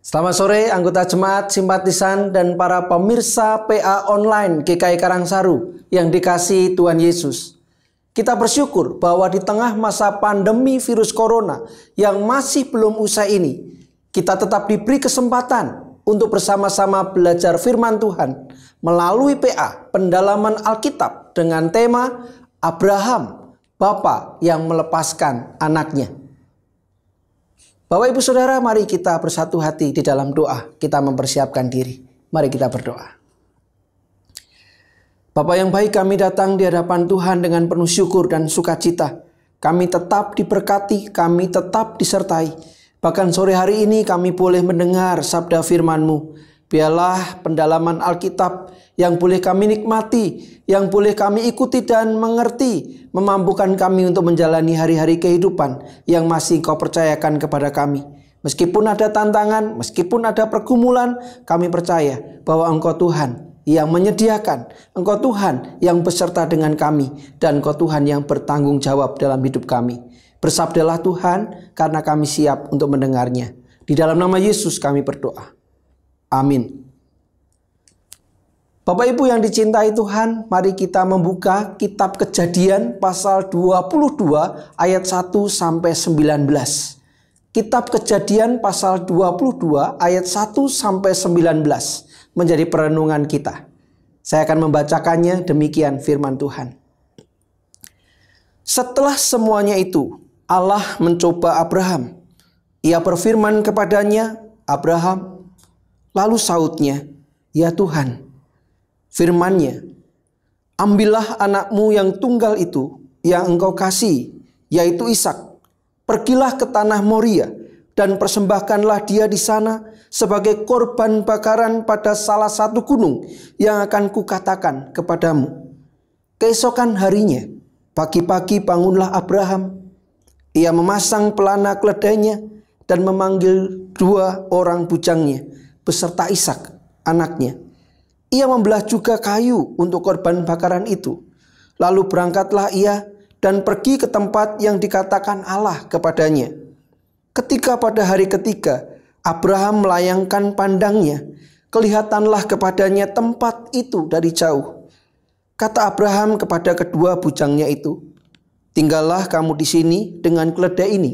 Selamat sore anggota jemaat, simpatisan, dan para pemirsa PA Online GKI Karangsaru yang dikasih Tuhan Yesus. Kita bersyukur bahwa di tengah masa pandemi virus corona yang masih belum usai ini, kita tetap diberi kesempatan untuk bersama-sama belajar firman Tuhan melalui PA pendalaman Alkitab dengan tema Abraham, Bapa yang melepaskan anaknya. Bapak Ibu Saudara, mari kita bersatu hati di dalam doa. Kita mempersiapkan diri. Mari kita berdoa. Bapak yang baik, kami datang di hadapan Tuhan dengan penuh syukur dan sukacita. Kami tetap diberkati, kami tetap disertai. Bahkan sore hari ini kami boleh mendengar sabda firman-Mu. Biarlah pendalaman Alkitab yang boleh kami nikmati, yang boleh kami ikuti dan mengerti, memampukan kami untuk menjalani hari-hari kehidupan yang masih Engkau percayakan kepada kami. Meskipun ada tantangan, meskipun ada pergumulan, kami percaya bahwa Engkau Tuhan yang menyediakan, Engkau Tuhan yang beserta dengan kami, dan Engkau Tuhan yang bertanggung jawab dalam hidup kami. Bersabdalah Tuhan, karena kami siap untuk mendengarnya. Di dalam nama Yesus, kami berdoa. Amin. Bapak Ibu yang dicintai Tuhan, mari kita membuka kitab Kejadian pasal 22 ayat 1 sampai 19. Kitab Kejadian pasal 22 ayat 1 sampai 19 menjadi perenungan kita. Saya akan membacakannya demikian firman Tuhan. Setelah semuanya itu, Allah mencoba Abraham. Ia berfirman kepadanya, "Abraham, Lalu sautnya, "Ya Tuhan, Firmannya, ambillah anakmu yang tunggal itu yang engkau kasih, yaitu Ishak. Pergilah ke tanah Moria dan persembahkanlah dia di sana sebagai korban bakaran pada salah satu gunung yang akan kukatakan kepadamu." Keesokan harinya, pagi-pagi bangunlah Abraham. Ia memasang pelana keledainya dan memanggil dua orang bujangnya beserta Ishak, anaknya. Ia membelah juga kayu untuk korban bakaran itu. Lalu berangkatlah ia dan pergi ke tempat yang dikatakan Allah kepadanya. Ketika pada hari ketiga Abraham melayangkan pandangnya, kelihatanlah kepadanya tempat itu dari jauh. Kata Abraham kepada kedua bujangnya itu, "Tinggallah kamu di sini dengan keledai ini.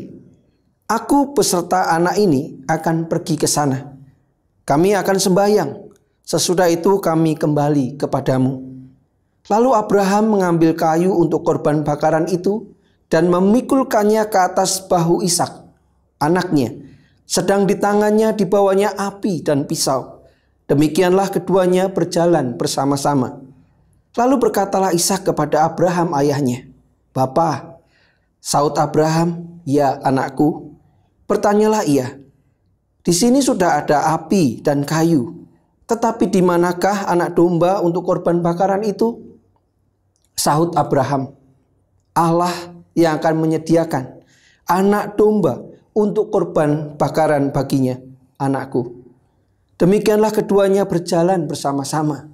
Aku beserta anak ini akan pergi ke sana." Kami akan sembahyang. Sesudah itu kami kembali kepadamu. Lalu Abraham mengambil kayu untuk korban bakaran itu dan memikulkannya ke atas bahu Ishak, anaknya. Sedang di tangannya dibawanya api dan pisau. Demikianlah keduanya berjalan bersama-sama. Lalu berkatalah Ishak kepada Abraham ayahnya, "Bapa, saut Abraham, ya anakku." Bertanyalah ia, di sini sudah ada api dan kayu. Tetapi di manakah anak domba untuk korban bakaran itu? Sahut Abraham, Allah yang akan menyediakan anak domba untuk korban bakaran baginya, anakku. Demikianlah keduanya berjalan bersama-sama.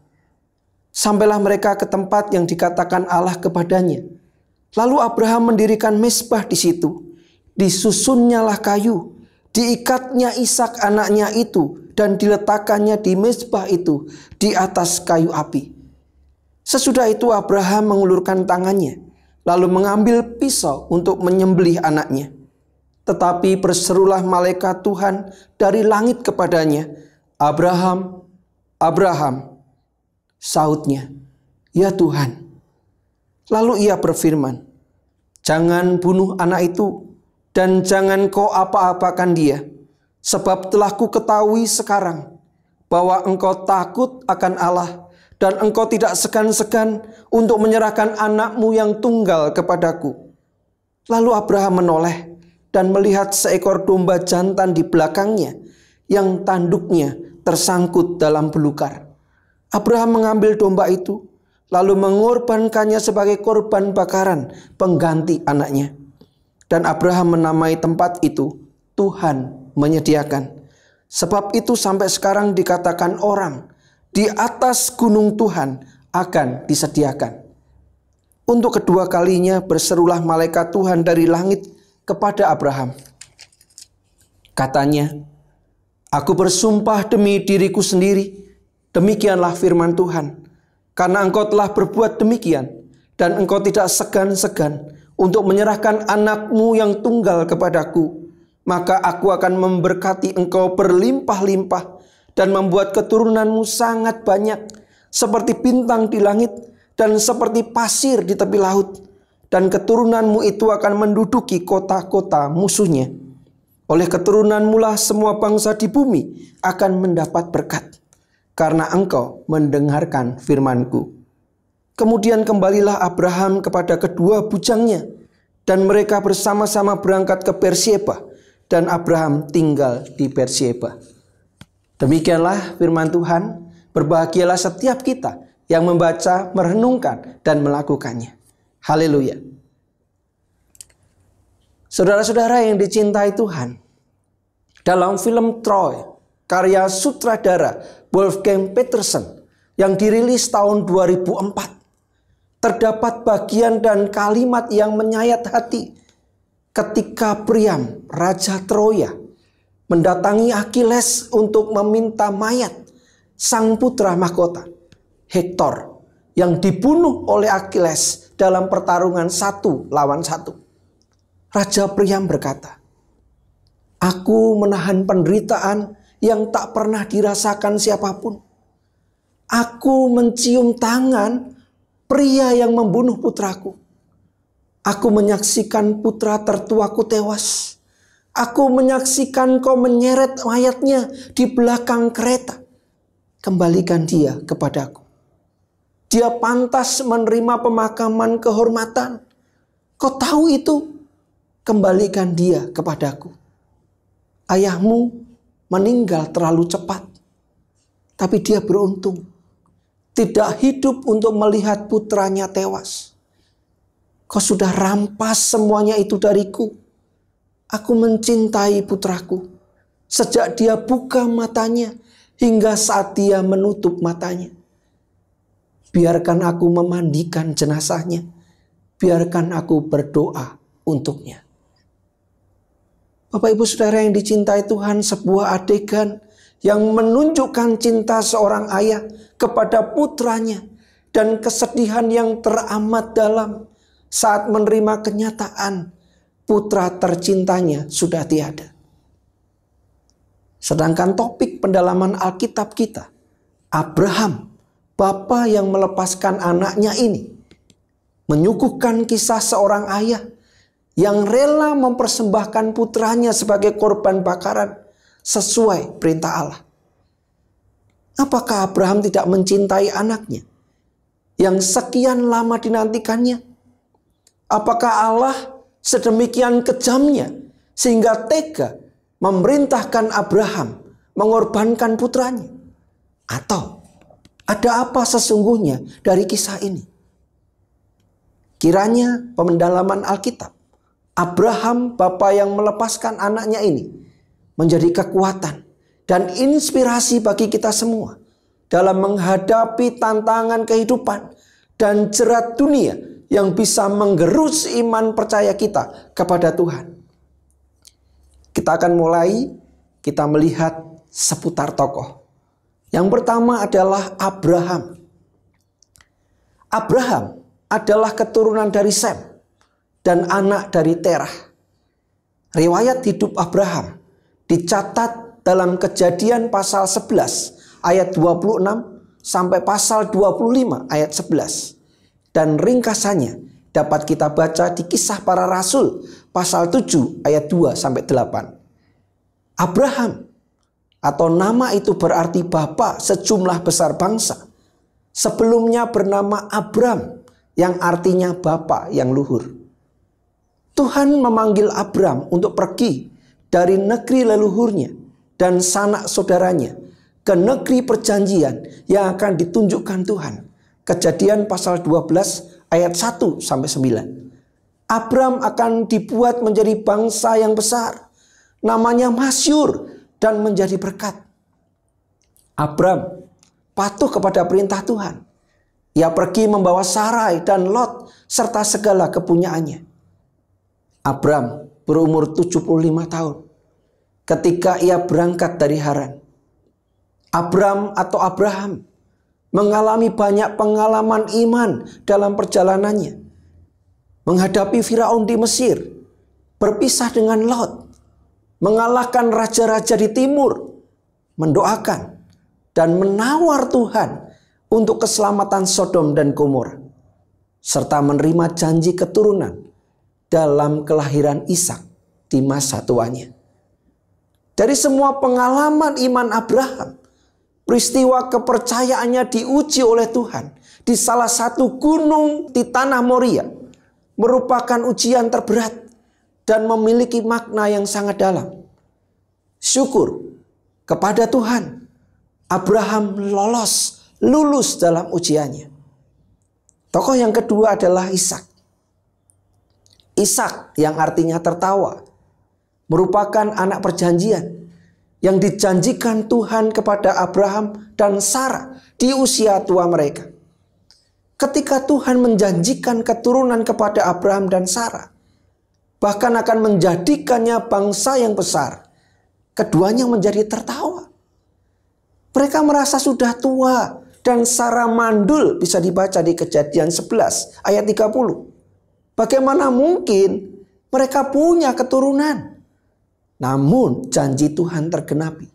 Sampailah mereka ke tempat yang dikatakan Allah kepadanya. Lalu Abraham mendirikan mesbah di situ. Disusunnyalah kayu diikatnya Ishak anaknya itu dan diletakkannya di mezbah itu di atas kayu api. Sesudah itu Abraham mengulurkan tangannya lalu mengambil pisau untuk menyembelih anaknya. Tetapi berserulah malaikat Tuhan dari langit kepadanya, Abraham, Abraham, sautnya, ya Tuhan. Lalu ia berfirman, jangan bunuh anak itu, dan jangan kau apa-apakan dia. Sebab telah ku ketahui sekarang bahwa engkau takut akan Allah dan engkau tidak segan-segan untuk menyerahkan anakmu yang tunggal kepadaku. Lalu Abraham menoleh dan melihat seekor domba jantan di belakangnya yang tanduknya tersangkut dalam belukar. Abraham mengambil domba itu lalu mengorbankannya sebagai korban bakaran pengganti anaknya. Dan Abraham menamai tempat itu Tuhan menyediakan. Sebab itu sampai sekarang dikatakan orang di atas gunung Tuhan akan disediakan. Untuk kedua kalinya berserulah malaikat Tuhan dari langit kepada Abraham. Katanya, Aku bersumpah demi diriku sendiri, demikianlah firman Tuhan. Karena engkau telah berbuat demikian, dan engkau tidak segan-segan untuk menyerahkan anakmu yang tunggal kepadaku, maka aku akan memberkati engkau berlimpah-limpah dan membuat keturunanmu sangat banyak seperti bintang di langit dan seperti pasir di tepi laut dan keturunanmu itu akan menduduki kota-kota musuhnya. Oleh keturunanmulah semua bangsa di bumi akan mendapat berkat karena engkau mendengarkan firmanku. Kemudian kembalilah Abraham kepada kedua bujangnya dan mereka bersama-sama berangkat ke Bersieba dan Abraham tinggal di Bersieba. Demikianlah firman Tuhan, berbahagialah setiap kita yang membaca, merenungkan dan melakukannya. Haleluya. Saudara-saudara yang dicintai Tuhan, dalam film Troy karya sutradara Wolfgang Petersen yang dirilis tahun 2004 terdapat bagian dan kalimat yang menyayat hati ketika Priam, Raja Troya, mendatangi Achilles untuk meminta mayat sang putra mahkota, Hector, yang dibunuh oleh Achilles dalam pertarungan satu lawan satu. Raja Priam berkata, Aku menahan penderitaan yang tak pernah dirasakan siapapun. Aku mencium tangan pria yang membunuh putraku. Aku menyaksikan putra tertuaku tewas. Aku menyaksikan kau menyeret mayatnya di belakang kereta. Kembalikan dia kepadaku. Dia pantas menerima pemakaman kehormatan. Kau tahu itu? Kembalikan dia kepadaku. Ayahmu meninggal terlalu cepat. Tapi dia beruntung tidak hidup untuk melihat putranya tewas. Kau sudah rampas semuanya itu dariku. Aku mencintai putraku. Sejak dia buka matanya hingga saat dia menutup matanya. Biarkan aku memandikan jenazahnya. Biarkan aku berdoa untuknya. Bapak ibu saudara yang dicintai Tuhan sebuah adegan yang menunjukkan cinta seorang ayah kepada putranya dan kesedihan yang teramat dalam saat menerima kenyataan putra tercintanya sudah tiada. Sedangkan topik pendalaman Alkitab kita, Abraham, bapa yang melepaskan anaknya ini, menyuguhkan kisah seorang ayah yang rela mempersembahkan putranya sebagai korban bakaran sesuai perintah Allah. Apakah Abraham tidak mencintai anaknya yang sekian lama dinantikannya? Apakah Allah sedemikian kejamnya sehingga tega memerintahkan Abraham mengorbankan putranya? Atau ada apa sesungguhnya dari kisah ini? Kiranya pemendalaman Alkitab, Abraham bapa yang melepaskan anaknya ini menjadi kekuatan dan inspirasi bagi kita semua dalam menghadapi tantangan kehidupan dan jerat dunia yang bisa menggerus iman percaya kita kepada Tuhan. Kita akan mulai kita melihat seputar tokoh. Yang pertama adalah Abraham. Abraham adalah keturunan dari Sem dan anak dari Terah. Riwayat hidup Abraham dicatat dalam kejadian pasal 11 ayat 26 sampai pasal 25 ayat 11. Dan ringkasannya dapat kita baca di kisah para rasul pasal 7 ayat 2 sampai 8. Abraham atau nama itu berarti bapa sejumlah besar bangsa. Sebelumnya bernama Abram yang artinya bapa yang luhur. Tuhan memanggil Abram untuk pergi dari negeri leluhurnya dan sanak saudaranya ke negeri perjanjian yang akan ditunjukkan Tuhan. Kejadian pasal 12 ayat 1 sampai 9. Abram akan dibuat menjadi bangsa yang besar. Namanya masyur dan menjadi berkat. Abram patuh kepada perintah Tuhan. Ia pergi membawa Sarai dan Lot serta segala kepunyaannya. Abram berumur 75 tahun ketika ia berangkat dari Haran. Abram atau Abraham mengalami banyak pengalaman iman dalam perjalanannya. Menghadapi Firaun di Mesir, berpisah dengan Lot, mengalahkan raja-raja di timur, mendoakan dan menawar Tuhan untuk keselamatan Sodom dan Gomora serta menerima janji keturunan dalam kelahiran Ishak di masa tuanya. Dari semua pengalaman iman Abraham, peristiwa kepercayaannya diuji oleh Tuhan di salah satu gunung di tanah Moria merupakan ujian terberat dan memiliki makna yang sangat dalam. Syukur kepada Tuhan, Abraham lolos, lulus dalam ujiannya. Tokoh yang kedua adalah Ishak. Ishak yang artinya tertawa merupakan anak perjanjian yang dijanjikan Tuhan kepada Abraham dan Sarah di usia tua mereka. Ketika Tuhan menjanjikan keturunan kepada Abraham dan Sarah, bahkan akan menjadikannya bangsa yang besar, keduanya menjadi tertawa. Mereka merasa sudah tua dan Sarah mandul bisa dibaca di kejadian 11 ayat 30. Bagaimana mungkin mereka punya keturunan? Namun janji Tuhan tergenapi.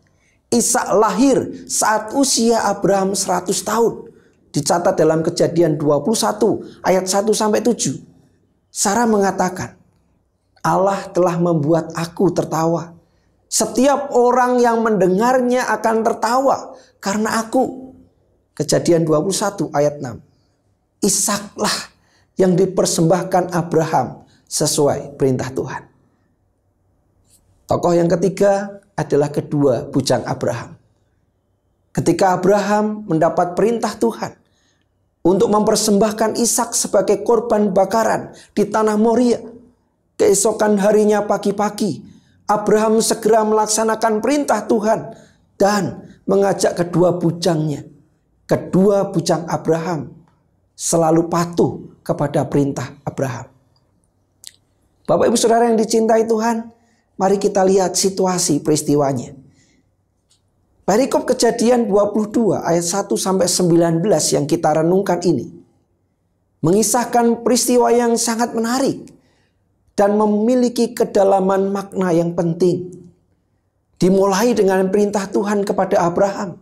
Ishak lahir saat usia Abraham 100 tahun. Dicatat dalam kejadian 21 ayat 1 sampai 7. Sarah mengatakan, Allah telah membuat aku tertawa. Setiap orang yang mendengarnya akan tertawa karena aku. Kejadian 21 ayat 6. Isaklah yang dipersembahkan Abraham sesuai perintah Tuhan. Tokoh yang ketiga adalah kedua bujang Abraham. Ketika Abraham mendapat perintah Tuhan untuk mempersembahkan Ishak sebagai korban bakaran di tanah Moria, keesokan harinya pagi-pagi, Abraham segera melaksanakan perintah Tuhan dan mengajak kedua bujangnya. Kedua bujang Abraham selalu patuh kepada perintah Abraham. Bapak Ibu Saudara yang dicintai Tuhan, mari kita lihat situasi peristiwanya. Perikop kejadian 22 ayat 1 sampai 19 yang kita renungkan ini mengisahkan peristiwa yang sangat menarik dan memiliki kedalaman makna yang penting. Dimulai dengan perintah Tuhan kepada Abraham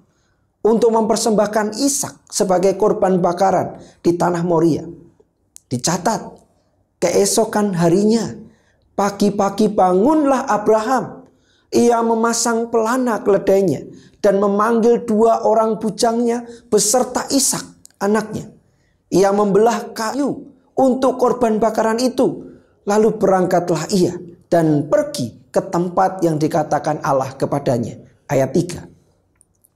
untuk mempersembahkan Ishak sebagai korban bakaran di tanah Moria. Dicatat. Keesokan harinya, pagi-pagi bangunlah Abraham. Ia memasang pelana keledainya dan memanggil dua orang bujangnya beserta Ishak anaknya. Ia membelah kayu untuk korban bakaran itu. Lalu berangkatlah ia dan pergi ke tempat yang dikatakan Allah kepadanya. Ayat 3.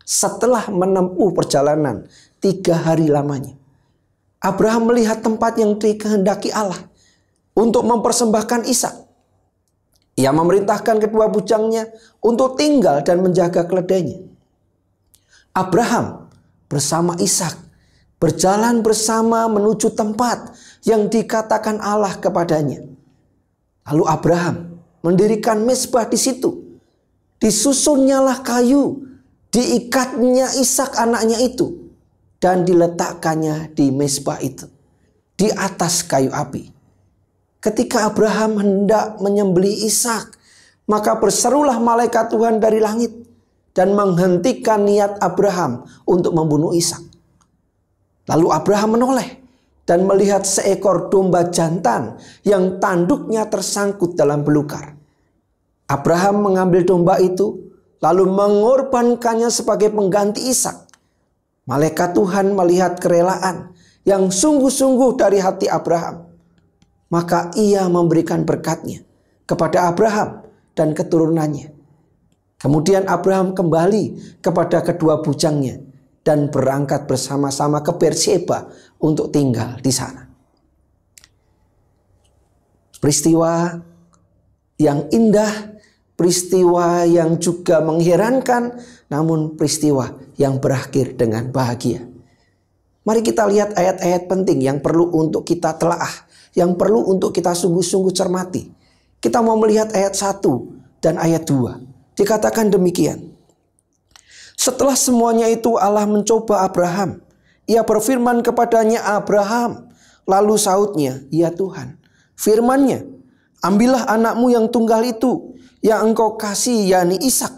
Setelah menempuh perjalanan tiga hari lamanya. Abraham melihat tempat yang dikehendaki Allah untuk mempersembahkan Ishak. Ia memerintahkan kedua bujangnya untuk tinggal dan menjaga keledainya. Abraham bersama Ishak berjalan bersama menuju tempat yang dikatakan Allah kepadanya. Lalu Abraham mendirikan mesbah di situ. Disusunnyalah kayu, diikatnya Ishak anaknya itu dan diletakkannya di mesbah itu, di atas kayu api. Ketika Abraham hendak menyembelih Ishak, maka berserulah malaikat Tuhan dari langit dan menghentikan niat Abraham untuk membunuh Ishak. Lalu Abraham menoleh dan melihat seekor domba jantan yang tanduknya tersangkut dalam belukar. Abraham mengambil domba itu lalu mengorbankannya sebagai pengganti Ishak. Malaikat Tuhan melihat kerelaan yang sungguh-sungguh dari hati Abraham. Maka ia memberikan berkatnya kepada Abraham dan keturunannya. Kemudian Abraham kembali kepada kedua bujangnya dan berangkat bersama-sama ke Beersheba untuk tinggal di sana. Peristiwa yang indah peristiwa yang juga mengherankan, namun peristiwa yang berakhir dengan bahagia. Mari kita lihat ayat-ayat penting yang perlu untuk kita telaah, yang perlu untuk kita sungguh-sungguh cermati. Kita mau melihat ayat 1 dan ayat 2. Dikatakan demikian. Setelah semuanya itu Allah mencoba Abraham. Ia berfirman kepadanya Abraham. Lalu sautnya, ya Tuhan. Firmannya, ambillah anakmu yang tunggal itu yang engkau kasih yakni Ishak.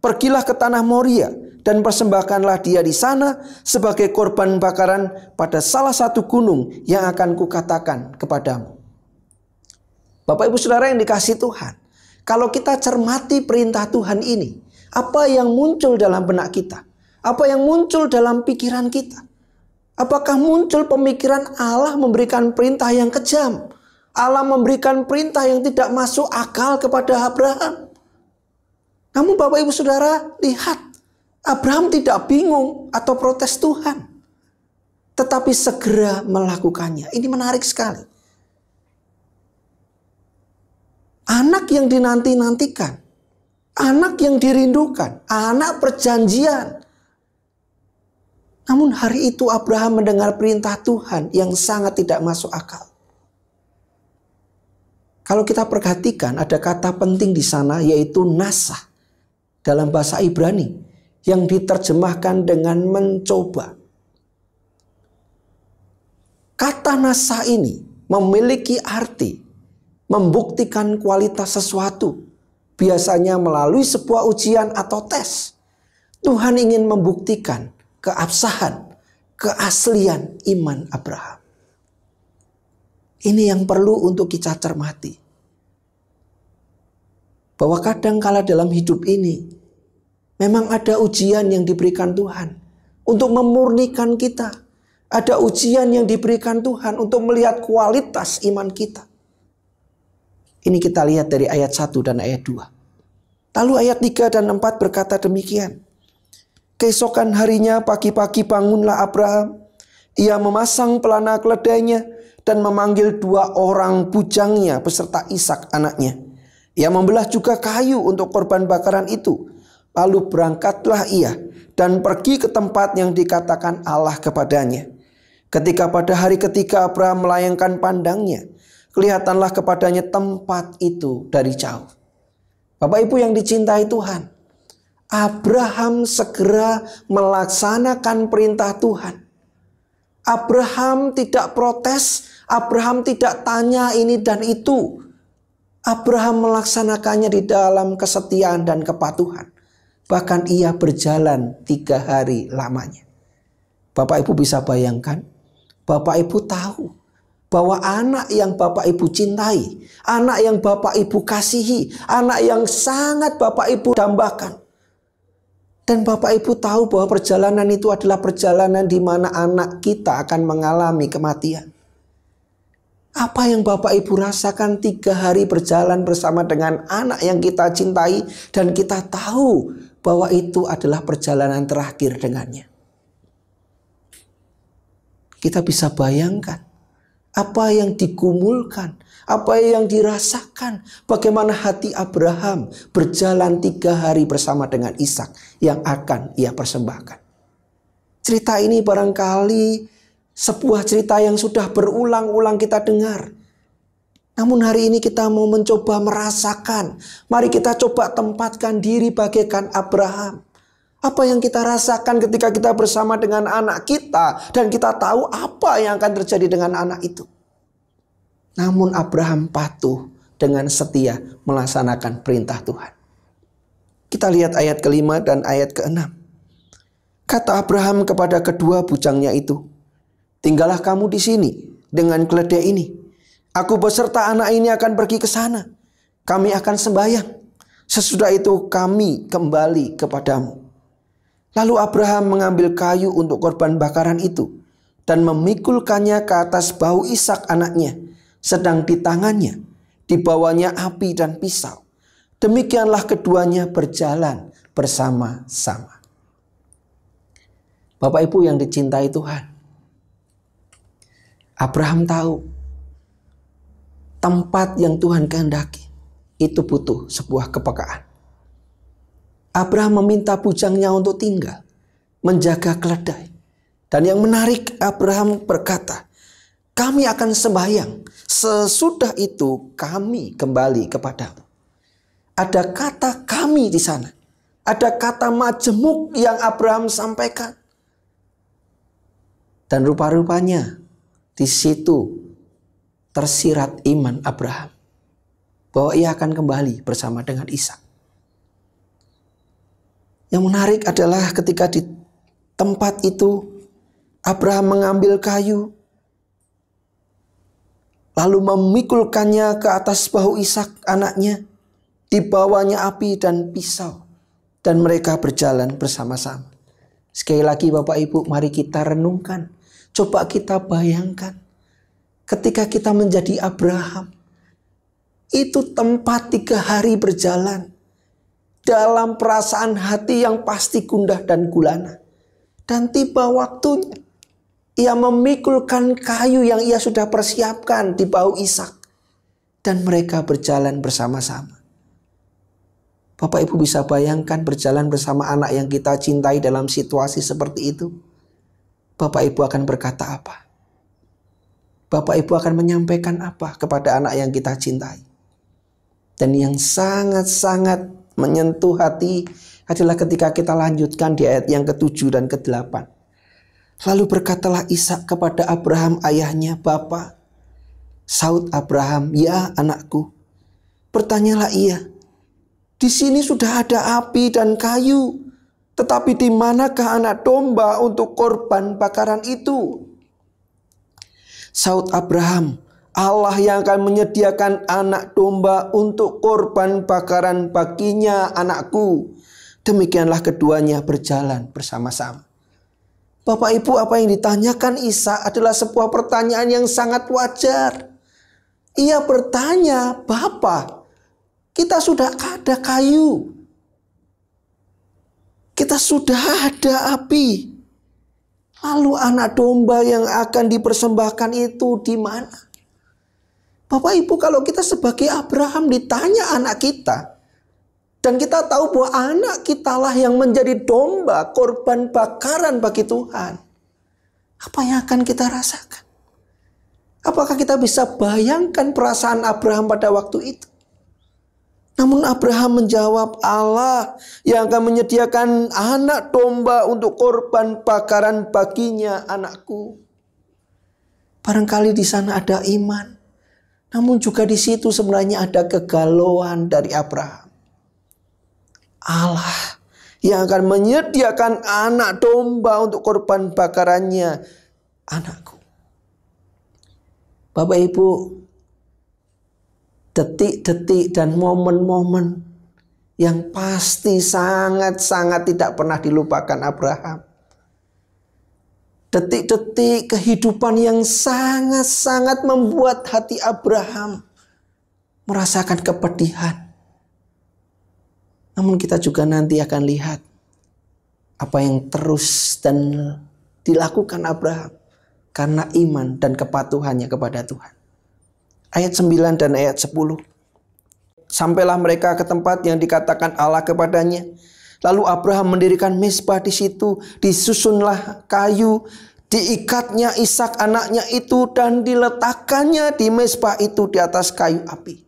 Pergilah ke tanah Moria dan persembahkanlah dia di sana sebagai korban bakaran pada salah satu gunung yang akan kukatakan kepadamu. Bapak Ibu Saudara yang dikasih Tuhan, kalau kita cermati perintah Tuhan ini, apa yang muncul dalam benak kita? Apa yang muncul dalam pikiran kita? Apakah muncul pemikiran Allah memberikan perintah yang kejam? Allah memberikan perintah yang tidak masuk akal kepada Abraham. Namun Bapak Ibu Saudara, lihat. Abraham tidak bingung atau protes Tuhan. Tetapi segera melakukannya. Ini menarik sekali. Anak yang dinanti-nantikan. Anak yang dirindukan. Anak perjanjian. Namun hari itu Abraham mendengar perintah Tuhan yang sangat tidak masuk akal. Kalau kita perhatikan ada kata penting di sana yaitu nasah dalam bahasa Ibrani yang diterjemahkan dengan mencoba. Kata nasah ini memiliki arti membuktikan kualitas sesuatu biasanya melalui sebuah ujian atau tes. Tuhan ingin membuktikan keabsahan, keaslian iman Abraham. Ini yang perlu untuk kita cermati. Bahwa kadang kala dalam hidup ini memang ada ujian yang diberikan Tuhan untuk memurnikan kita. Ada ujian yang diberikan Tuhan untuk melihat kualitas iman kita. Ini kita lihat dari ayat 1 dan ayat 2. Lalu ayat 3 dan 4 berkata demikian. Keesokan harinya pagi-pagi bangunlah Abraham. Ia memasang pelana keledainya dan memanggil dua orang bujangnya beserta Ishak anaknya. Ia membelah juga kayu untuk korban bakaran itu. Lalu berangkatlah ia dan pergi ke tempat yang dikatakan Allah kepadanya. Ketika pada hari ketiga Abraham melayangkan pandangnya, kelihatanlah kepadanya tempat itu dari jauh. Bapak Ibu yang dicintai Tuhan, Abraham segera melaksanakan perintah Tuhan. Abraham tidak protes Abraham tidak tanya ini dan itu. Abraham melaksanakannya di dalam kesetiaan dan kepatuhan. Bahkan ia berjalan tiga hari lamanya. Bapak Ibu bisa bayangkan, Bapak Ibu tahu bahwa anak yang Bapak Ibu cintai, anak yang Bapak Ibu kasihi, anak yang sangat Bapak Ibu dambakan. Dan Bapak Ibu tahu bahwa perjalanan itu adalah perjalanan di mana anak kita akan mengalami kematian. Apa yang Bapak Ibu rasakan tiga hari berjalan bersama dengan anak yang kita cintai dan kita tahu bahwa itu adalah perjalanan terakhir dengannya. Kita bisa bayangkan apa yang digumulkan, apa yang dirasakan, bagaimana hati Abraham berjalan tiga hari bersama dengan Ishak yang akan ia persembahkan. Cerita ini barangkali sebuah cerita yang sudah berulang-ulang kita dengar. Namun hari ini kita mau mencoba merasakan. Mari kita coba tempatkan diri bagaikan Abraham. Apa yang kita rasakan ketika kita bersama dengan anak kita dan kita tahu apa yang akan terjadi dengan anak itu. Namun Abraham patuh dengan setia melaksanakan perintah Tuhan. Kita lihat ayat kelima dan ayat keenam. Kata Abraham kepada kedua bujangnya itu, Tinggallah kamu di sini dengan keledai ini. Aku beserta anak ini akan pergi ke sana. Kami akan sembahyang. Sesudah itu kami kembali kepadamu. Lalu Abraham mengambil kayu untuk korban bakaran itu dan memikulkannya ke atas bahu Ishak anaknya, sedang di tangannya, dibawanya api dan pisau. Demikianlah keduanya berjalan bersama-sama. Bapak Ibu yang dicintai Tuhan, Abraham tahu tempat yang Tuhan kehendaki itu butuh sebuah kepekaan. Abraham meminta bujangnya untuk tinggal menjaga keledai. Dan yang menarik Abraham berkata, kami akan sembahyang. Sesudah itu kami kembali kepadamu. Ada kata kami di sana. Ada kata majemuk yang Abraham sampaikan. Dan rupa-rupanya di situ tersirat iman Abraham bahwa ia akan kembali bersama dengan Ishak. Yang menarik adalah ketika di tempat itu Abraham mengambil kayu lalu memikulkannya ke atas bahu Ishak anaknya dibawanya api dan pisau dan mereka berjalan bersama-sama. Sekali lagi Bapak Ibu mari kita renungkan Coba kita bayangkan ketika kita menjadi Abraham. Itu tempat tiga hari berjalan dalam perasaan hati yang pasti gundah dan gulana. Dan tiba waktunya ia memikulkan kayu yang ia sudah persiapkan di bau Ishak dan mereka berjalan bersama-sama. Bapak Ibu bisa bayangkan berjalan bersama anak yang kita cintai dalam situasi seperti itu. Bapak Ibu akan berkata apa? Bapak Ibu akan menyampaikan apa kepada anak yang kita cintai? Dan yang sangat-sangat menyentuh hati adalah ketika kita lanjutkan di ayat yang ketujuh dan ke-8. Lalu berkatalah Ishak kepada Abraham ayahnya, Bapa, saud Abraham, ya anakku. Bertanyalah ia, di sini sudah ada api dan kayu, tetapi di manakah anak domba untuk korban bakaran itu? Saud Abraham, Allah yang akan menyediakan anak domba untuk korban bakaran baginya anakku. Demikianlah keduanya berjalan bersama-sama. Bapak Ibu apa yang ditanyakan Isa adalah sebuah pertanyaan yang sangat wajar. Ia bertanya, Bapak, kita sudah ada kayu kita sudah ada api. Lalu anak domba yang akan dipersembahkan itu di mana? Bapak Ibu kalau kita sebagai Abraham ditanya anak kita dan kita tahu bahwa anak kitalah yang menjadi domba korban bakaran bagi Tuhan. Apa yang akan kita rasakan? Apakah kita bisa bayangkan perasaan Abraham pada waktu itu? Namun Abraham menjawab Allah yang akan menyediakan anak domba untuk korban bakaran baginya anakku. Barangkali di sana ada iman. Namun juga di situ sebenarnya ada kegalauan dari Abraham. Allah yang akan menyediakan anak domba untuk korban bakarannya anakku. Bapak Ibu, detik-detik dan momen-momen yang pasti sangat-sangat tidak pernah dilupakan Abraham. Detik-detik kehidupan yang sangat-sangat membuat hati Abraham merasakan kepedihan. Namun kita juga nanti akan lihat apa yang terus dan dilakukan Abraham karena iman dan kepatuhannya kepada Tuhan ayat 9 dan ayat 10. Sampailah mereka ke tempat yang dikatakan Allah kepadanya. Lalu Abraham mendirikan mesbah di situ, disusunlah kayu, diikatnya Ishak anaknya itu dan diletakkannya di mesbah itu di atas kayu api.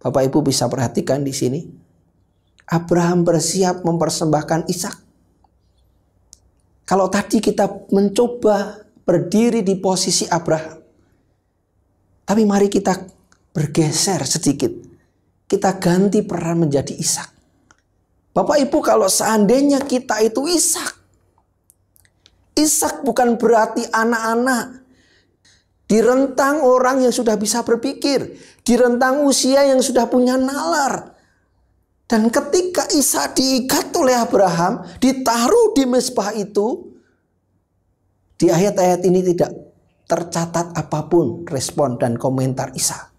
Bapak Ibu bisa perhatikan di sini. Abraham bersiap mempersembahkan Ishak. Kalau tadi kita mencoba berdiri di posisi Abraham, tapi mari kita bergeser sedikit. Kita ganti peran menjadi Ishak. Bapak Ibu kalau seandainya kita itu Ishak. Ishak bukan berarti anak-anak. Di rentang orang yang sudah bisa berpikir. Di rentang usia yang sudah punya nalar. Dan ketika Isa diikat oleh Abraham, ditaruh di mesbah itu, di ayat-ayat ini tidak tercatat apapun respon dan komentar Isa.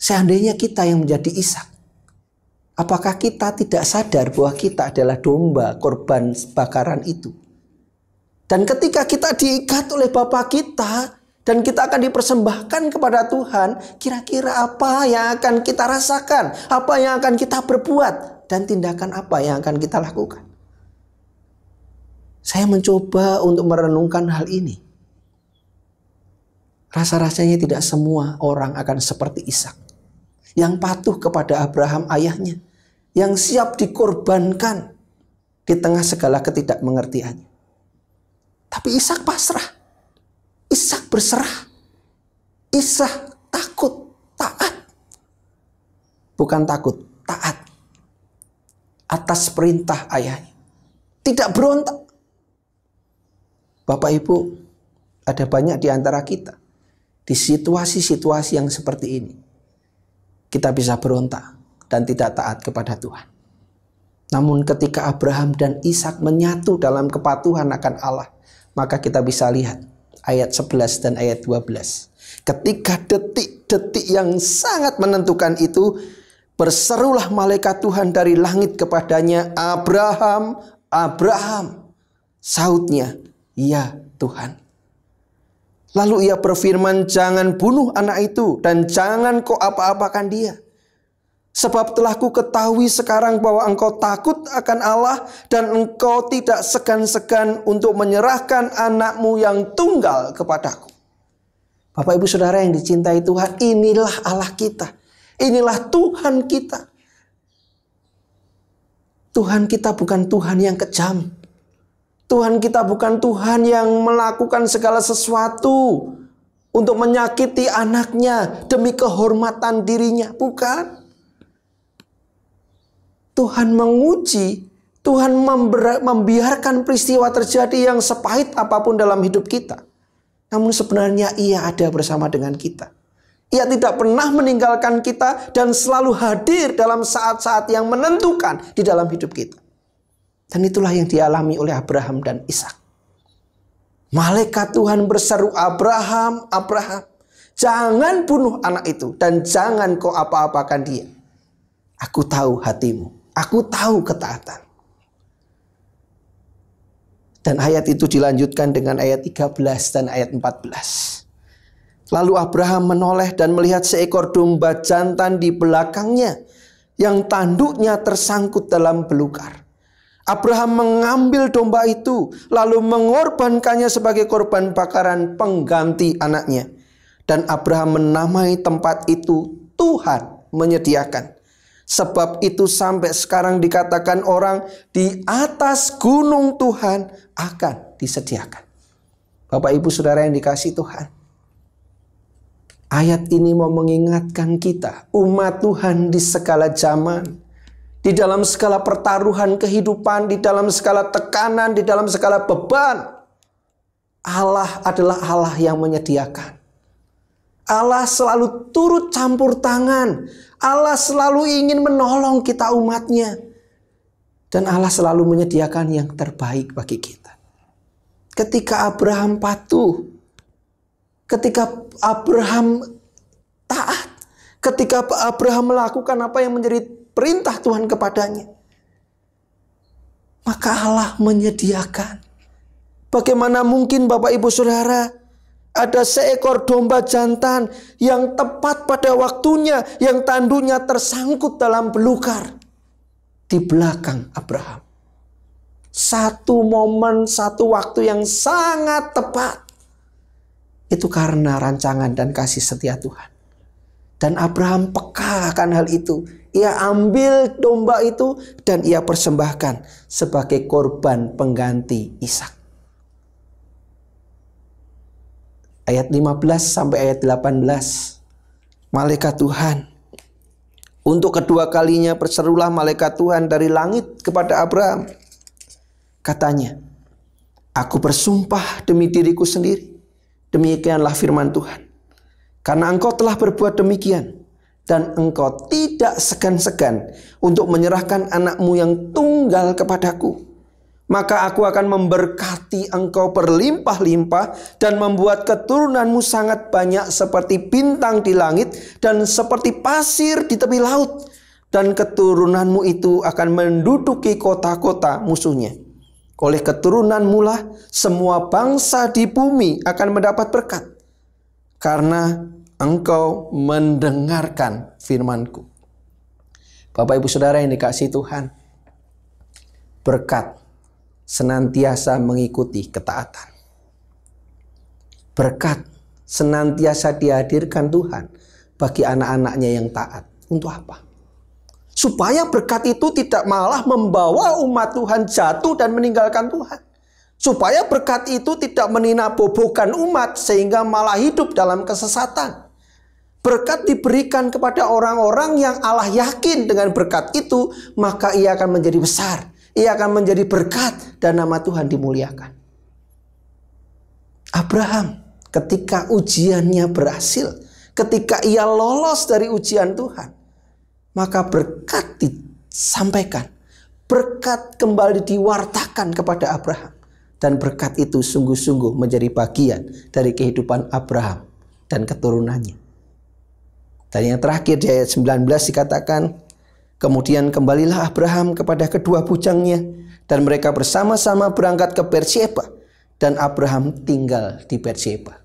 Seandainya kita yang menjadi Isa, apakah kita tidak sadar bahwa kita adalah domba korban bakaran itu? Dan ketika kita diikat oleh Bapa kita dan kita akan dipersembahkan kepada Tuhan, kira-kira apa yang akan kita rasakan, apa yang akan kita berbuat, dan tindakan apa yang akan kita lakukan? Saya mencoba untuk merenungkan hal ini. Rasa-rasanya tidak semua orang akan seperti Ishak yang patuh kepada Abraham ayahnya, yang siap dikorbankan di tengah segala ketidakmengertiannya. Tapi Ishak pasrah. Ishak berserah. Ishak takut, taat. Bukan takut, taat. Atas perintah ayahnya. Tidak berontak. Bapak Ibu, ada banyak di antara kita di situasi-situasi yang seperti ini kita bisa berontak dan tidak taat kepada Tuhan. Namun ketika Abraham dan Ishak menyatu dalam kepatuhan akan Allah, maka kita bisa lihat ayat 11 dan ayat 12. Ketika detik-detik yang sangat menentukan itu, berserulah malaikat Tuhan dari langit kepadanya, Abraham, Abraham. Sautnya, ya Tuhan. Lalu ia berfirman, "Jangan bunuh anak itu dan jangan kau apa-apakan dia." Sebab telah ku ketahui sekarang bahwa engkau takut akan Allah dan engkau tidak segan-segan untuk menyerahkan anakmu yang tunggal kepadaku. Bapak ibu saudara yang dicintai Tuhan, inilah Allah kita. Inilah Tuhan kita. Tuhan kita bukan Tuhan yang kejam. Tuhan kita bukan Tuhan yang melakukan segala sesuatu untuk menyakiti anaknya demi kehormatan dirinya, bukan? Tuhan menguji, Tuhan membiarkan peristiwa terjadi yang sepahit apapun dalam hidup kita. Namun sebenarnya ia ada bersama dengan kita. Ia tidak pernah meninggalkan kita dan selalu hadir dalam saat-saat yang menentukan di dalam hidup kita. Dan itulah yang dialami oleh Abraham dan Ishak. Malaikat Tuhan berseru, Abraham, Abraham, jangan bunuh anak itu dan jangan kau apa-apakan dia. Aku tahu hatimu, aku tahu ketaatan. Dan ayat itu dilanjutkan dengan ayat 13 dan ayat 14. Lalu Abraham menoleh dan melihat seekor domba jantan di belakangnya yang tanduknya tersangkut dalam belukar. Abraham mengambil domba itu lalu mengorbankannya sebagai korban bakaran pengganti anaknya. Dan Abraham menamai tempat itu Tuhan menyediakan. Sebab itu sampai sekarang dikatakan orang di atas gunung Tuhan akan disediakan. Bapak Ibu Saudara yang dikasih Tuhan. Ayat ini mau mengingatkan kita, umat Tuhan di segala zaman, di dalam segala pertaruhan kehidupan, di dalam segala tekanan, di dalam segala beban. Allah adalah Allah yang menyediakan. Allah selalu turut campur tangan. Allah selalu ingin menolong kita umatnya. Dan Allah selalu menyediakan yang terbaik bagi kita. Ketika Abraham patuh. Ketika Abraham taat. Ketika Abraham melakukan apa yang menjadi perintah Tuhan kepadanya, maka Allah menyediakan. Bagaimana mungkin Bapak Ibu Saudara ada seekor domba jantan yang tepat pada waktunya yang tandunya tersangkut dalam belukar di belakang Abraham. Satu momen, satu waktu yang sangat tepat. Itu karena rancangan dan kasih setia Tuhan. Dan Abraham peka akan hal itu ia ambil domba itu dan ia persembahkan sebagai korban pengganti Ishak. Ayat 15 sampai ayat 18. Malaikat Tuhan. Untuk kedua kalinya berserulah malaikat Tuhan dari langit kepada Abraham. Katanya, Aku bersumpah demi diriku sendiri. Demikianlah firman Tuhan. Karena engkau telah berbuat demikian dan engkau tidak segan-segan untuk menyerahkan anakmu yang tunggal kepadaku, maka aku akan memberkati engkau berlimpah-limpah dan membuat keturunanmu sangat banyak seperti bintang di langit dan seperti pasir di tepi laut. Dan keturunanmu itu akan menduduki kota-kota musuhnya. Oleh keturunanmu lah semua bangsa di bumi akan mendapat berkat. Karena engkau mendengarkan firmanku. Bapak Ibu Saudara yang dikasih Tuhan, berkat senantiasa mengikuti ketaatan. Berkat senantiasa dihadirkan Tuhan bagi anak-anaknya yang taat. Untuk apa? Supaya berkat itu tidak malah membawa umat Tuhan jatuh dan meninggalkan Tuhan. Supaya berkat itu tidak meninabobokan umat sehingga malah hidup dalam kesesatan. Berkat diberikan kepada orang-orang yang Allah yakin dengan berkat itu, maka ia akan menjadi besar. Ia akan menjadi berkat dan nama Tuhan dimuliakan. Abraham ketika ujiannya berhasil, ketika ia lolos dari ujian Tuhan, maka berkat disampaikan. Berkat kembali diwartakan kepada Abraham. Dan berkat itu sungguh-sungguh menjadi bagian dari kehidupan Abraham dan keturunannya. Dan yang terakhir di ayat 19 dikatakan, Kemudian kembalilah Abraham kepada kedua bujangnya dan mereka bersama-sama berangkat ke Beersheba dan Abraham tinggal di Beersheba.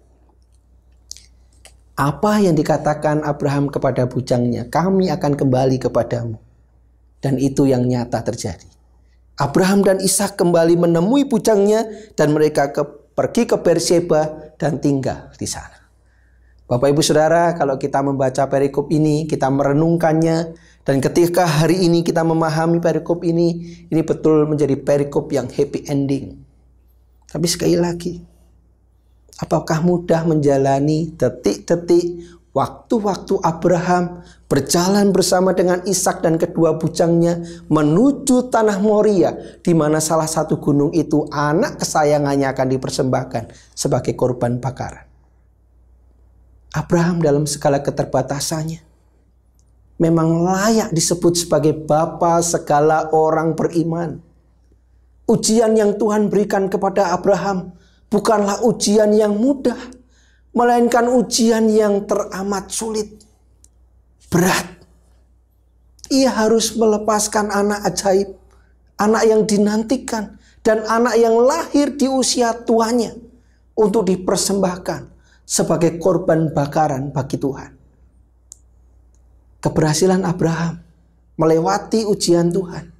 Apa yang dikatakan Abraham kepada bujangnya, kami akan kembali kepadamu. Dan itu yang nyata terjadi. Abraham dan Ishak kembali menemui bujangnya dan mereka ke, pergi ke Beersheba dan tinggal di sana. Bapak Ibu Saudara, kalau kita membaca perikop ini, kita merenungkannya, dan ketika hari ini kita memahami perikop ini, ini betul menjadi perikop yang happy ending. Tapi sekali lagi, apakah mudah menjalani detik-detik waktu-waktu Abraham berjalan bersama dengan Ishak dan kedua bujangnya menuju tanah Moria di mana salah satu gunung itu anak kesayangannya akan dipersembahkan sebagai korban bakaran. Abraham dalam segala keterbatasannya memang layak disebut sebagai bapa segala orang beriman. Ujian yang Tuhan berikan kepada Abraham bukanlah ujian yang mudah, melainkan ujian yang teramat sulit, berat. Ia harus melepaskan anak ajaib, anak yang dinantikan, dan anak yang lahir di usia tuanya untuk dipersembahkan sebagai korban bakaran bagi Tuhan. Keberhasilan Abraham melewati ujian Tuhan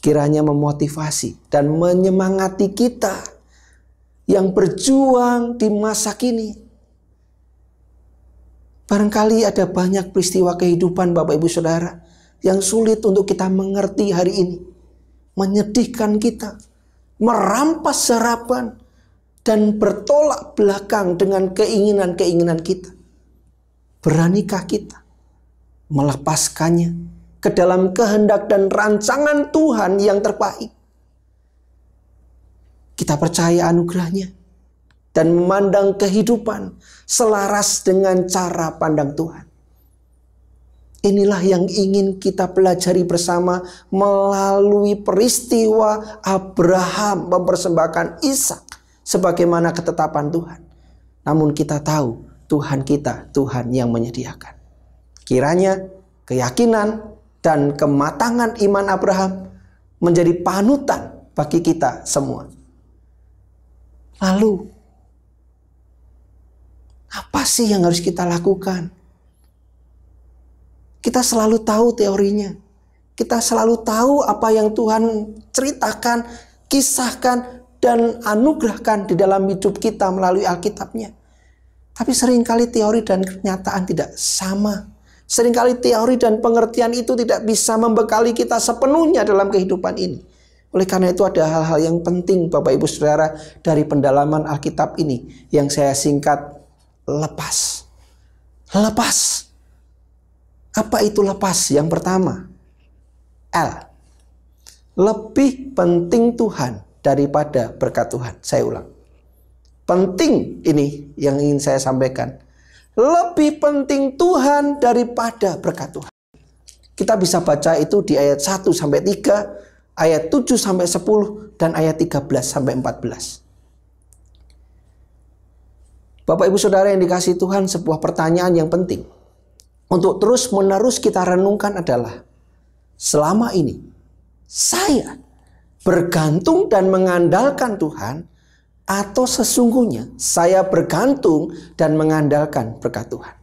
kiranya memotivasi dan menyemangati kita yang berjuang di masa kini. Barangkali ada banyak peristiwa kehidupan Bapak Ibu Saudara yang sulit untuk kita mengerti hari ini. Menyedihkan kita, merampas harapan, dan bertolak belakang dengan keinginan-keinginan kita. Beranikah kita melepaskannya ke dalam kehendak dan rancangan Tuhan yang terbaik? Kita percaya anugerahnya dan memandang kehidupan selaras dengan cara pandang Tuhan. Inilah yang ingin kita pelajari bersama melalui peristiwa Abraham mempersembahkan Ishak sebagaimana ketetapan Tuhan. Namun kita tahu Tuhan kita, Tuhan yang menyediakan. Kiranya keyakinan dan kematangan iman Abraham menjadi panutan bagi kita semua. Lalu, apa sih yang harus kita lakukan? Kita selalu tahu teorinya. Kita selalu tahu apa yang Tuhan ceritakan, kisahkan, dan anugerahkan di dalam hidup kita melalui Alkitabnya. Tapi seringkali teori dan kenyataan tidak sama. Seringkali teori dan pengertian itu tidak bisa membekali kita sepenuhnya dalam kehidupan ini. Oleh karena itu ada hal-hal yang penting Bapak Ibu Saudara dari pendalaman Alkitab ini yang saya singkat lepas. Lepas. Apa itu lepas? Yang pertama, L. Lebih penting Tuhan daripada berkat Tuhan. Saya ulang. Penting ini yang ingin saya sampaikan. Lebih penting Tuhan daripada berkat Tuhan. Kita bisa baca itu di ayat 1 sampai 3, ayat 7 sampai 10 dan ayat 13 sampai 14. Bapak Ibu Saudara yang dikasih Tuhan, sebuah pertanyaan yang penting untuk terus-menerus kita renungkan adalah selama ini saya bergantung dan mengandalkan Tuhan atau sesungguhnya saya bergantung dan mengandalkan berkat Tuhan.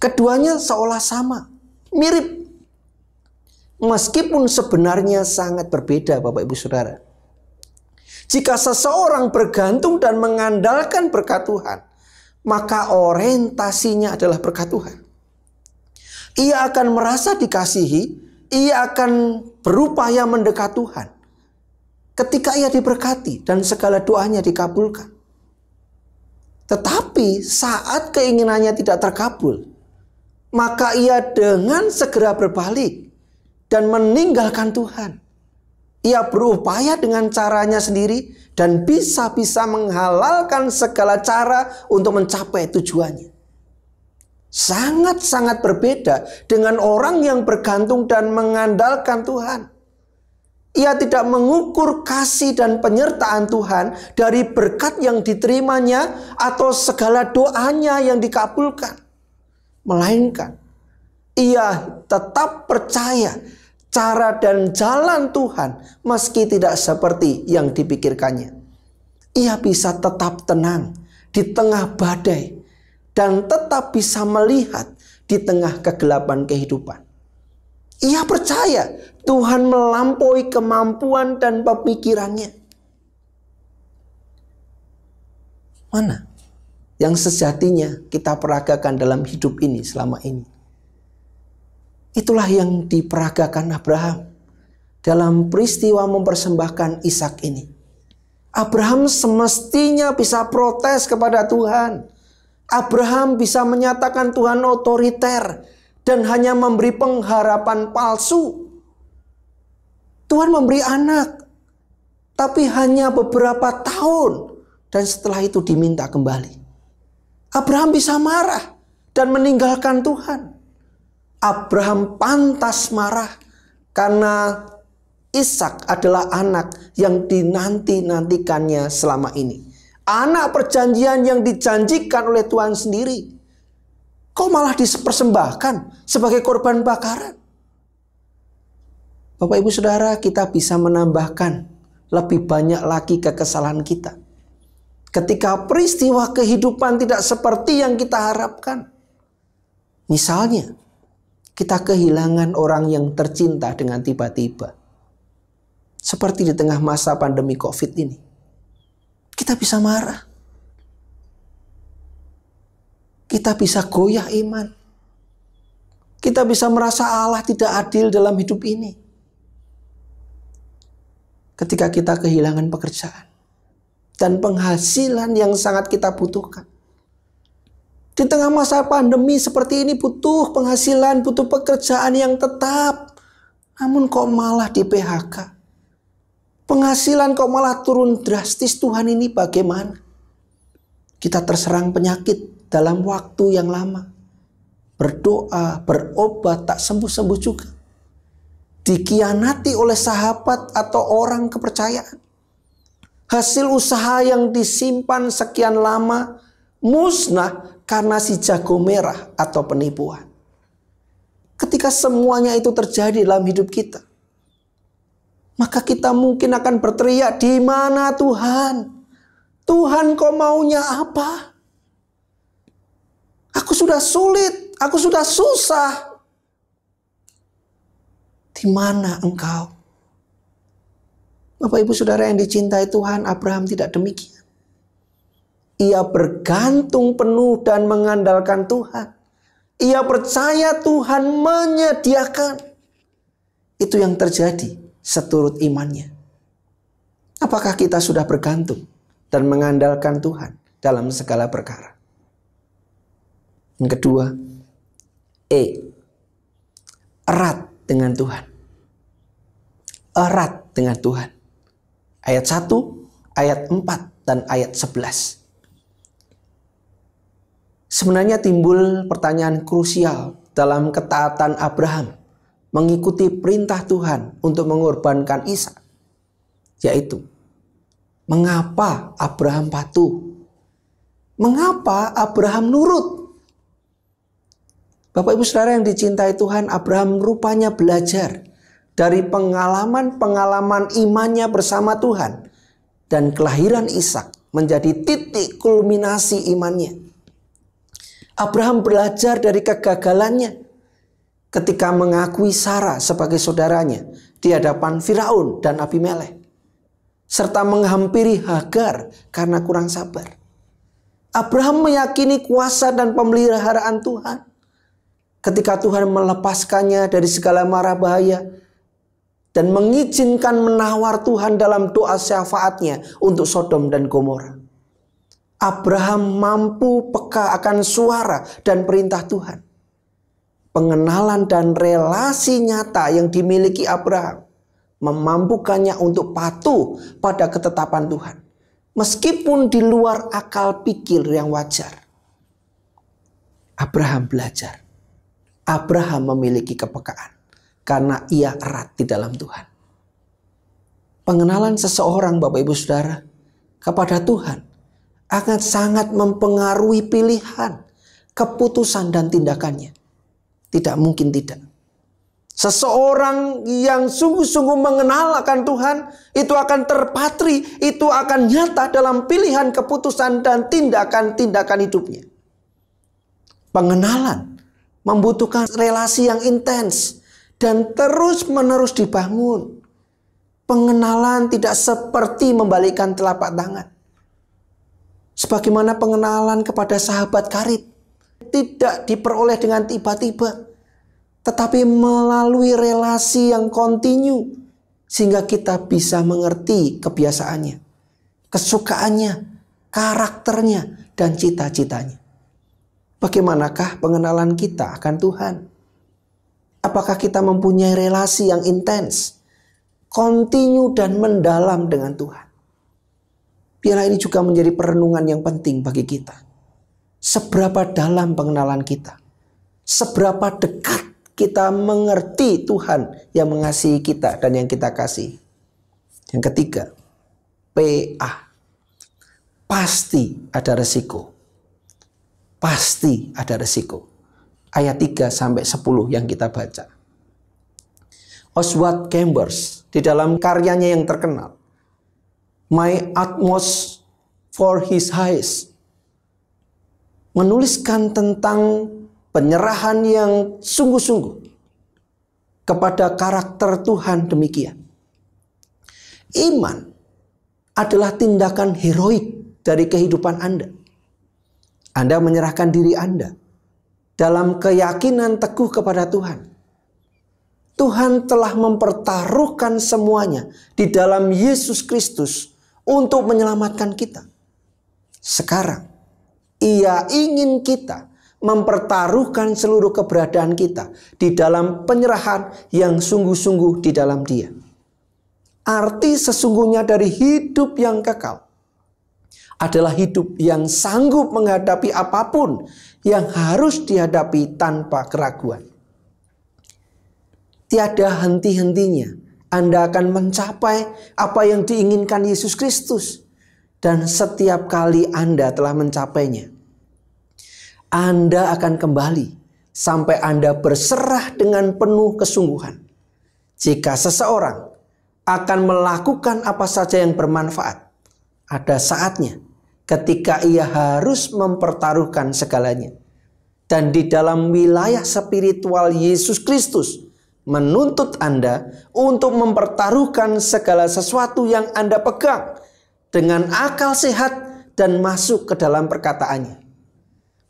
Keduanya seolah sama, mirip. Meskipun sebenarnya sangat berbeda Bapak Ibu Saudara. Jika seseorang bergantung dan mengandalkan berkat Tuhan, maka orientasinya adalah berkat Tuhan. Ia akan merasa dikasihi ia akan berupaya mendekat Tuhan. Ketika ia diberkati dan segala doanya dikabulkan. Tetapi saat keinginannya tidak terkabul, maka ia dengan segera berbalik dan meninggalkan Tuhan. Ia berupaya dengan caranya sendiri dan bisa-bisa menghalalkan segala cara untuk mencapai tujuannya sangat-sangat berbeda dengan orang yang bergantung dan mengandalkan Tuhan. Ia tidak mengukur kasih dan penyertaan Tuhan dari berkat yang diterimanya atau segala doanya yang dikabulkan, melainkan ia tetap percaya cara dan jalan Tuhan meski tidak seperti yang dipikirkannya. Ia bisa tetap tenang di tengah badai dan tetap bisa melihat di tengah kegelapan kehidupan. Ia percaya Tuhan melampaui kemampuan dan pemikirannya. Mana yang sejatinya kita peragakan dalam hidup ini selama ini? Itulah yang diperagakan Abraham dalam peristiwa mempersembahkan Ishak ini. Abraham semestinya bisa protes kepada Tuhan. Abraham bisa menyatakan Tuhan otoriter dan hanya memberi pengharapan palsu. Tuhan memberi anak, tapi hanya beberapa tahun, dan setelah itu diminta kembali. Abraham bisa marah dan meninggalkan Tuhan. Abraham pantas marah karena Ishak adalah anak yang dinanti-nantikannya selama ini. Anak perjanjian yang dijanjikan oleh Tuhan sendiri. kok malah dipersembahkan sebagai korban bakaran. Bapak ibu saudara kita bisa menambahkan lebih banyak lagi kekesalan kita. Ketika peristiwa kehidupan tidak seperti yang kita harapkan. Misalnya, kita kehilangan orang yang tercinta dengan tiba-tiba. Seperti di tengah masa pandemi COVID ini kita bisa marah. Kita bisa goyah iman. Kita bisa merasa Allah tidak adil dalam hidup ini. Ketika kita kehilangan pekerjaan dan penghasilan yang sangat kita butuhkan. Di tengah masa pandemi seperti ini butuh penghasilan, butuh pekerjaan yang tetap. Namun kok malah di PHK penghasilan kok malah turun drastis Tuhan ini bagaimana? Kita terserang penyakit dalam waktu yang lama. Berdoa, berobat, tak sembuh-sembuh juga. Dikianati oleh sahabat atau orang kepercayaan. Hasil usaha yang disimpan sekian lama musnah karena si jago merah atau penipuan. Ketika semuanya itu terjadi dalam hidup kita, maka kita mungkin akan berteriak, "Di mana Tuhan? Tuhan, kau maunya apa? Aku sudah sulit, aku sudah susah. Di mana engkau?" Bapak, ibu, saudara yang dicintai Tuhan, Abraham tidak demikian. Ia bergantung penuh dan mengandalkan Tuhan. Ia percaya Tuhan menyediakan. Itu yang terjadi seturut imannya. Apakah kita sudah bergantung dan mengandalkan Tuhan dalam segala perkara? Yang kedua, E. Erat dengan Tuhan. Erat dengan Tuhan. Ayat 1, ayat 4, dan ayat 11. Sebenarnya timbul pertanyaan krusial dalam ketaatan Abraham mengikuti perintah Tuhan untuk mengorbankan Isa, yaitu mengapa Abraham patuh? Mengapa Abraham nurut? Bapak Ibu Saudara yang dicintai Tuhan, Abraham rupanya belajar dari pengalaman-pengalaman imannya bersama Tuhan dan kelahiran Ishak menjadi titik kulminasi imannya. Abraham belajar dari kegagalannya ketika mengakui Sarah sebagai saudaranya di hadapan Firaun dan Abimelekh serta menghampiri Hagar karena kurang sabar. Abraham meyakini kuasa dan pemeliharaan Tuhan. Ketika Tuhan melepaskannya dari segala marah bahaya dan mengizinkan menawar Tuhan dalam doa syafaatnya untuk Sodom dan Gomora. Abraham mampu peka akan suara dan perintah Tuhan pengenalan dan relasi nyata yang dimiliki Abraham memampukannya untuk patuh pada ketetapan Tuhan meskipun di luar akal pikir yang wajar. Abraham belajar. Abraham memiliki kepekaan karena ia erat di dalam Tuhan. Pengenalan seseorang Bapak Ibu Saudara kepada Tuhan akan sangat mempengaruhi pilihan, keputusan dan tindakannya. Tidak mungkin tidak. Seseorang yang sungguh-sungguh mengenal akan Tuhan, itu akan terpatri, itu akan nyata dalam pilihan keputusan dan tindakan-tindakan hidupnya. Pengenalan membutuhkan relasi yang intens dan terus-menerus dibangun. Pengenalan tidak seperti membalikkan telapak tangan. Sebagaimana pengenalan kepada sahabat karib tidak diperoleh dengan tiba-tiba, tetapi melalui relasi yang kontinu, sehingga kita bisa mengerti kebiasaannya, kesukaannya, karakternya, dan cita-citanya. Bagaimanakah pengenalan kita akan Tuhan? Apakah kita mempunyai relasi yang intens, kontinu, dan mendalam dengan Tuhan? Biarlah ini juga menjadi perenungan yang penting bagi kita seberapa dalam pengenalan kita, seberapa dekat kita mengerti Tuhan yang mengasihi kita dan yang kita kasih. Yang ketiga, PA. Pasti ada resiko. Pasti ada resiko. Ayat 3 sampai 10 yang kita baca. Oswald Chambers di dalam karyanya yang terkenal, My utmost for his highest menuliskan tentang penyerahan yang sungguh-sungguh kepada karakter Tuhan demikian. Iman adalah tindakan heroik dari kehidupan Anda. Anda menyerahkan diri Anda dalam keyakinan teguh kepada Tuhan. Tuhan telah mempertaruhkan semuanya di dalam Yesus Kristus untuk menyelamatkan kita. Sekarang ia ingin kita mempertaruhkan seluruh keberadaan kita di dalam penyerahan yang sungguh-sungguh di dalam Dia. Arti sesungguhnya dari hidup yang kekal adalah hidup yang sanggup menghadapi apapun yang harus dihadapi tanpa keraguan. Tiada henti-hentinya Anda akan mencapai apa yang diinginkan Yesus Kristus dan setiap kali Anda telah mencapainya anda akan kembali sampai Anda berserah dengan penuh kesungguhan. Jika seseorang akan melakukan apa saja yang bermanfaat, ada saatnya ketika ia harus mempertaruhkan segalanya. Dan di dalam wilayah spiritual Yesus Kristus, menuntut Anda untuk mempertaruhkan segala sesuatu yang Anda pegang dengan akal sehat dan masuk ke dalam perkataannya.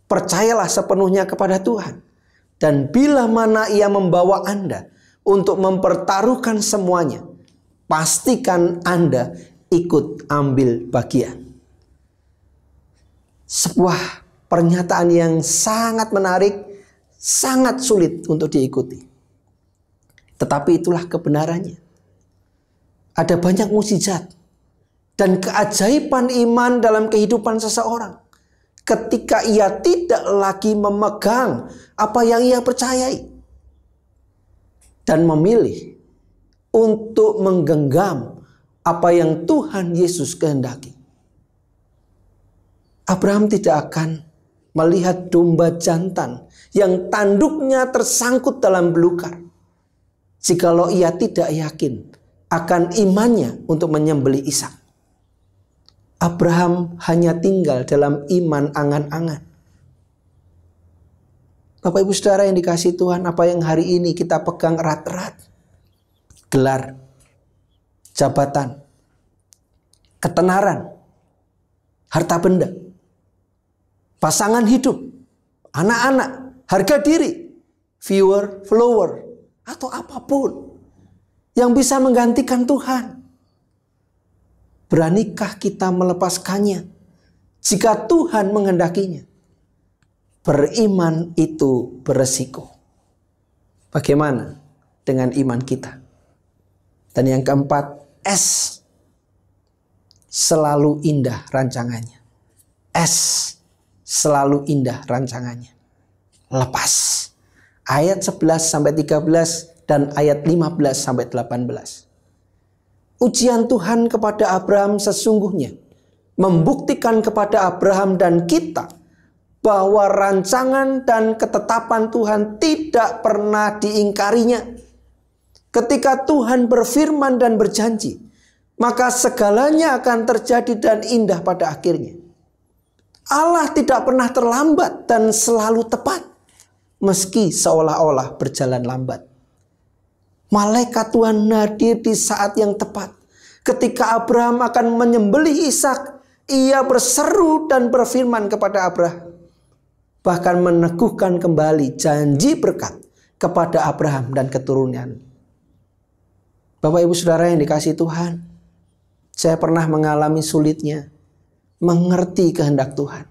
Percayalah sepenuhnya kepada Tuhan. Dan bila mana ia membawa Anda untuk mempertaruhkan semuanya, pastikan Anda ikut ambil bagian. Sebuah pernyataan yang sangat menarik, sangat sulit untuk diikuti. Tetapi itulah kebenarannya. Ada banyak mujizat dan keajaiban iman dalam kehidupan seseorang ketika ia tidak lagi memegang apa yang ia percayai dan memilih untuk menggenggam apa yang Tuhan Yesus kehendaki. Abraham tidak akan melihat domba jantan yang tanduknya tersangkut dalam belukar. Jikalau ia tidak yakin akan imannya untuk menyembeli Ishak. Abraham hanya tinggal dalam iman angan-angan. Bapak ibu saudara yang dikasih Tuhan, apa yang hari ini kita pegang erat-erat? Gelar, jabatan, ketenaran, harta benda, pasangan hidup, anak-anak, harga diri, viewer, follower, atau apapun yang bisa menggantikan Tuhan. Beranikah kita melepaskannya jika Tuhan menghendakinya? Beriman itu beresiko. Bagaimana dengan iman kita? Dan yang keempat, S. Selalu indah rancangannya. S. Selalu indah rancangannya. Lepas. Ayat 11 sampai 13 dan ayat 15 sampai 18 ujian Tuhan kepada Abraham sesungguhnya membuktikan kepada Abraham dan kita bahwa rancangan dan ketetapan Tuhan tidak pernah diingkarinya. Ketika Tuhan berfirman dan berjanji, maka segalanya akan terjadi dan indah pada akhirnya. Allah tidak pernah terlambat dan selalu tepat, meski seolah-olah berjalan lambat. Malaikat Tuhan hadir di saat yang tepat. Ketika Abraham akan menyembelih Ishak, ia berseru dan berfirman kepada Abraham. Bahkan meneguhkan kembali janji berkat kepada Abraham dan keturunan. Bapak ibu saudara yang dikasih Tuhan, saya pernah mengalami sulitnya mengerti kehendak Tuhan.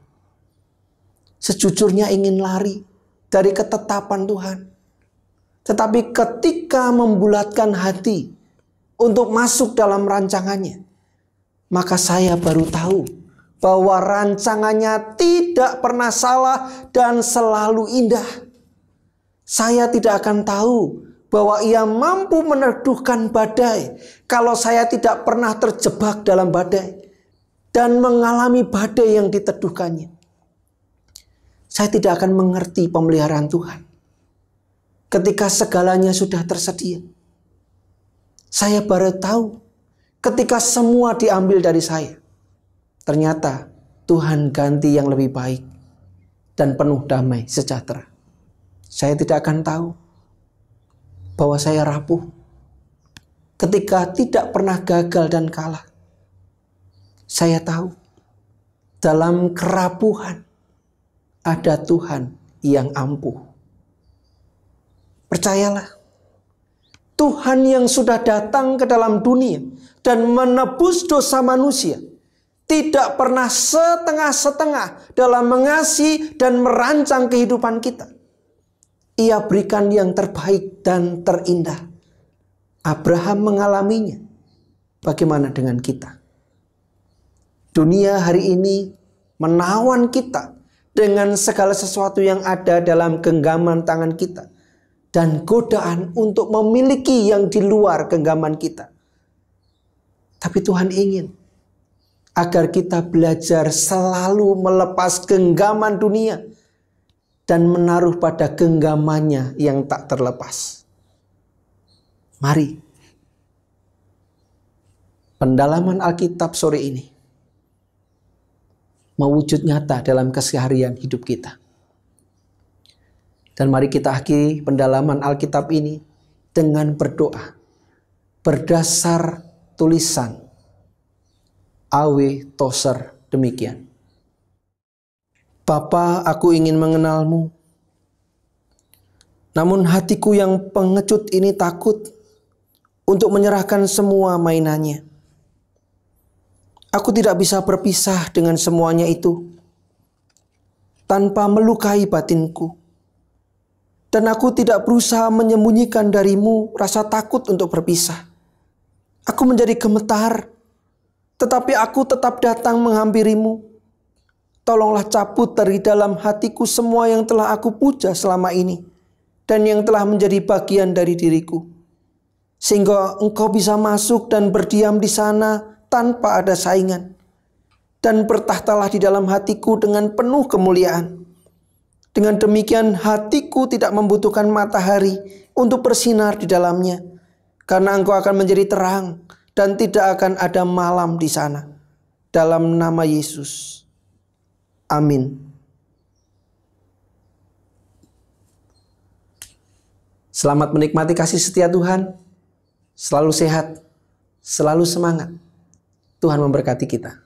Sejujurnya ingin lari dari ketetapan Tuhan. Tetapi ketika membulatkan hati untuk masuk dalam rancangannya, maka saya baru tahu bahwa rancangannya tidak pernah salah dan selalu indah. Saya tidak akan tahu bahwa ia mampu meneduhkan badai kalau saya tidak pernah terjebak dalam badai dan mengalami badai yang diteduhkannya. Saya tidak akan mengerti pemeliharaan Tuhan ketika segalanya sudah tersedia. Saya baru tahu ketika semua diambil dari saya. Ternyata Tuhan ganti yang lebih baik dan penuh damai sejahtera. Saya tidak akan tahu bahwa saya rapuh ketika tidak pernah gagal dan kalah. Saya tahu dalam kerapuhan ada Tuhan yang ampuh. Percayalah, Tuhan yang sudah datang ke dalam dunia dan menebus dosa manusia tidak pernah setengah-setengah dalam mengasihi dan merancang kehidupan kita. Ia berikan yang terbaik dan terindah. Abraham mengalaminya. Bagaimana dengan kita? Dunia hari ini menawan kita dengan segala sesuatu yang ada dalam genggaman tangan kita dan godaan untuk memiliki yang di luar genggaman kita. Tapi Tuhan ingin agar kita belajar selalu melepas genggaman dunia dan menaruh pada genggamannya yang tak terlepas. Mari pendalaman Alkitab sore ini mewujud nyata dalam keseharian hidup kita. Dan mari kita akhiri pendalaman Alkitab ini dengan berdoa berdasar tulisan Awe Toser demikian. Bapa, aku ingin mengenalmu. Namun hatiku yang pengecut ini takut untuk menyerahkan semua mainannya. Aku tidak bisa berpisah dengan semuanya itu tanpa melukai batinku dan aku tidak berusaha menyembunyikan darimu rasa takut untuk berpisah. Aku menjadi gemetar, tetapi aku tetap datang menghampirimu. Tolonglah cabut dari dalam hatiku semua yang telah aku puja selama ini dan yang telah menjadi bagian dari diriku. Sehingga engkau bisa masuk dan berdiam di sana tanpa ada saingan. Dan bertahtalah di dalam hatiku dengan penuh kemuliaan dengan demikian hatiku tidak membutuhkan matahari untuk bersinar di dalamnya. Karena engkau akan menjadi terang dan tidak akan ada malam di sana. Dalam nama Yesus. Amin. Selamat menikmati kasih setia Tuhan. Selalu sehat, selalu semangat. Tuhan memberkati kita.